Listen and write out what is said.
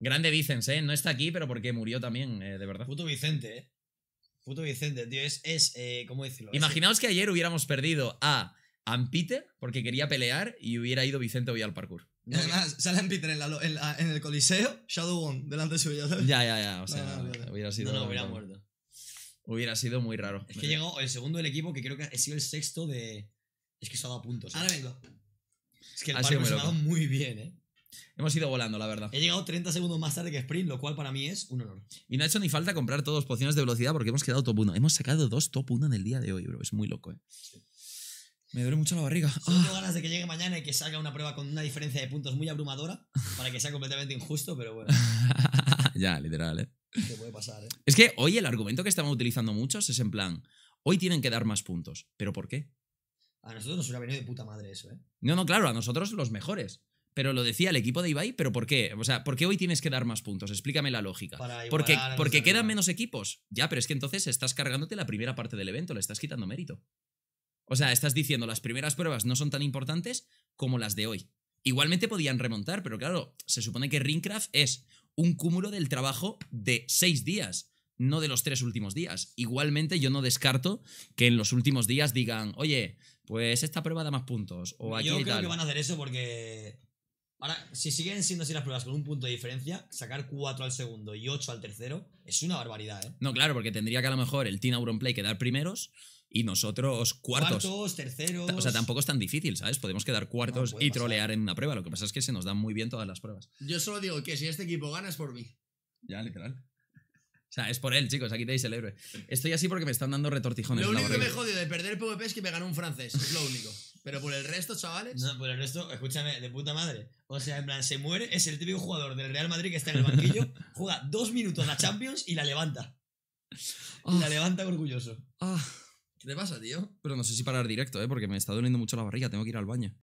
Grande Vicens, ¿eh? No está aquí, pero porque murió también, eh, de verdad. Puto Vicente, ¿eh? Puto Vicente, tío, es, es eh, ¿cómo decirlo? Imaginaos que ayer hubiéramos perdido a Ampiter porque quería pelear y hubiera ido Vicente hoy al parkour. Además, sale Ampiter en, el Coliseo, Shadow One, delante su ¿sabes? Ya, ya, ya, o sea, hubiera sido... No, no, hubiera muerto. Hubiera sido muy raro. Es que llegó el segundo del equipo, que creo que ha sido el sexto de... Es que se ha dado puntos. ¿eh? Ahora vengo. Es que el parkour ha dado muy bien, ¿eh? Hemos ido volando, la verdad. He llegado 30 segundos más tarde que Sprint, lo cual para mí es un honor. Y no ha hecho ni falta comprar todos pociones de velocidad porque hemos quedado top 1. Hemos sacado dos top 1 en el día de hoy, bro. Es muy loco, ¿eh? Me duele mucho la barriga. tengo ah. ganas de que llegue mañana y que salga una prueba con una diferencia de puntos muy abrumadora para que sea completamente injusto, pero bueno. ya, literal, ¿eh? puede pasar, ¿eh? Es que hoy el argumento que estamos utilizando muchos es en plan, hoy tienen que dar más puntos. ¿Pero por qué? A nosotros nos hubiera venido de puta madre eso, ¿eh? No, no, claro, a nosotros los mejores pero lo decía el equipo de Ibai, pero ¿por qué? O sea, ¿por qué hoy tienes que dar más puntos? Explícame la lógica. porque porque quedan menos equipos. Ya, pero es que entonces estás cargándote la primera parte del evento, le estás quitando mérito. O sea, estás diciendo las primeras pruebas no son tan importantes como las de hoy. Igualmente podían remontar, pero claro, se supone que Ringcraft es un cúmulo del trabajo de seis días, no de los tres últimos días. Igualmente yo no descarto que en los últimos días digan, oye, pues esta prueba da más puntos. O yo creo que van a hacer eso porque Ahora, si siguen siendo así las pruebas con un punto de diferencia, sacar 4 al segundo y 8 al tercero es una barbaridad, ¿eh? No, claro, porque tendría que a lo mejor el Team Auronplay quedar primeros y nosotros cuartos. Cuartos, terceros. O sea, tampoco es tan difícil, ¿sabes? Podemos quedar cuartos y trolear en una prueba. Lo que pasa es que se nos dan muy bien todas las pruebas. Yo solo digo que si este equipo gana es por mí. Ya, literal. O sea, es por él, chicos, aquí tenéis el héroe. Estoy así porque me están dando retortijones. Lo único que me jodido de perder el PvP es que me ganó un francés, es lo único. Pero por el resto, chavales. No, por el resto, escúchame, de puta madre. O sea, en plan, se muere, es el típico jugador del Real Madrid que está en el banquillo, juega dos minutos la Champions y la levanta. Y la ah. levanta orgulloso. Ah. ¿Qué te pasa, tío? Pero no sé si parar directo, ¿eh? Porque me está doliendo mucho la barriga, tengo que ir al baño.